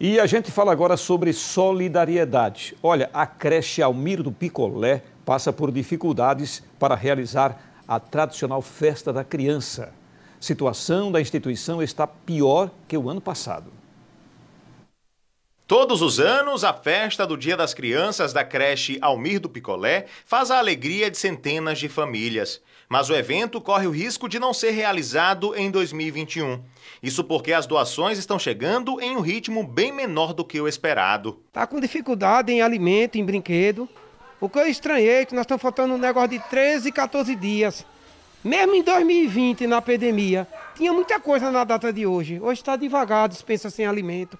E a gente fala agora sobre solidariedade. Olha, a creche Almiro do Picolé passa por dificuldades para realizar a tradicional festa da criança. Situação da instituição está pior que o ano passado. Todos os anos, a festa do Dia das Crianças da creche Almir do Picolé faz a alegria de centenas de famílias. Mas o evento corre o risco de não ser realizado em 2021. Isso porque as doações estão chegando em um ritmo bem menor do que o esperado. Está com dificuldade em alimento, em brinquedo. O que eu estranhei é que nós estamos faltando um negócio de 13, 14 dias. Mesmo em 2020, na pandemia, tinha muita coisa na data de hoje. Hoje está devagar, dispensa sem alimento.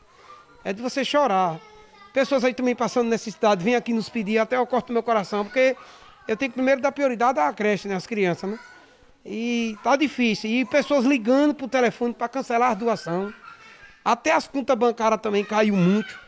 É de você chorar. Pessoas aí também passando necessidade, vêm aqui nos pedir, até eu corto meu coração, porque eu tenho que primeiro dar prioridade à creche, né? As crianças, né? E tá difícil. E pessoas ligando pro telefone para cancelar a doação. Até as contas bancárias também caiu muito.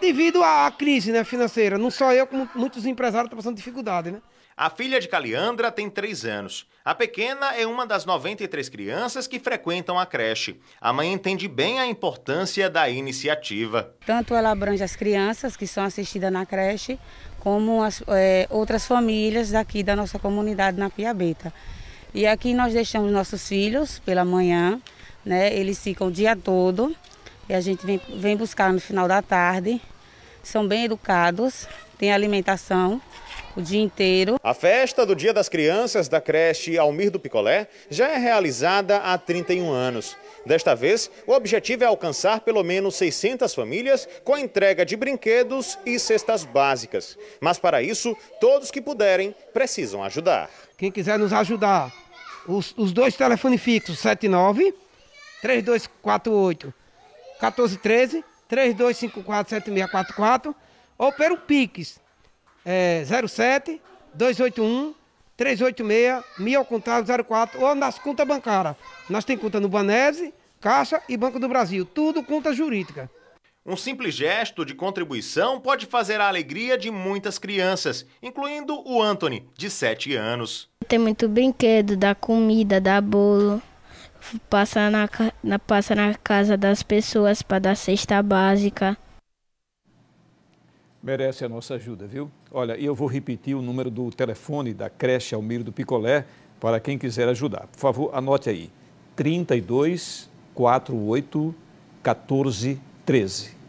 Devido à crise né, financeira. Não só eu, como muitos empresários estão passando dificuldade, né? A filha de Caliandra tem 3 anos. A pequena é uma das 93 crianças que frequentam a creche. A mãe entende bem a importância da iniciativa. Tanto ela abrange as crianças que são assistidas na creche, como as, é, outras famílias daqui da nossa comunidade na Piabeta. E aqui nós deixamos nossos filhos pela manhã, né? eles ficam o dia todo e a gente vem, vem buscar no final da tarde. São bem educados, têm alimentação o dia inteiro. A festa do Dia das Crianças da creche Almir do Picolé já é realizada há 31 anos. Desta vez, o objetivo é alcançar pelo menos 600 famílias com a entrega de brinquedos e cestas básicas. Mas para isso, todos que puderem precisam ajudar. Quem quiser nos ajudar, os, os dois telefones fixos, 79 3248 1413 32547644 ou pelo Pix é, 07 281 386 1000 ao contrário 04 ou nas contas bancárias. Nós tem conta no Banese, Caixa e Banco do Brasil, tudo conta jurídica. Um simples gesto de contribuição pode fazer a alegria de muitas crianças, incluindo o Anthony, de 7 anos. Tem muito brinquedo, dá comida, dá bolo, passa na, na, passa na casa das pessoas para dar cesta básica merece a nossa ajuda, viu? Olha, e eu vou repetir o número do telefone da creche Almir do Picolé para quem quiser ajudar. Por favor, anote aí: 32 48 14 13.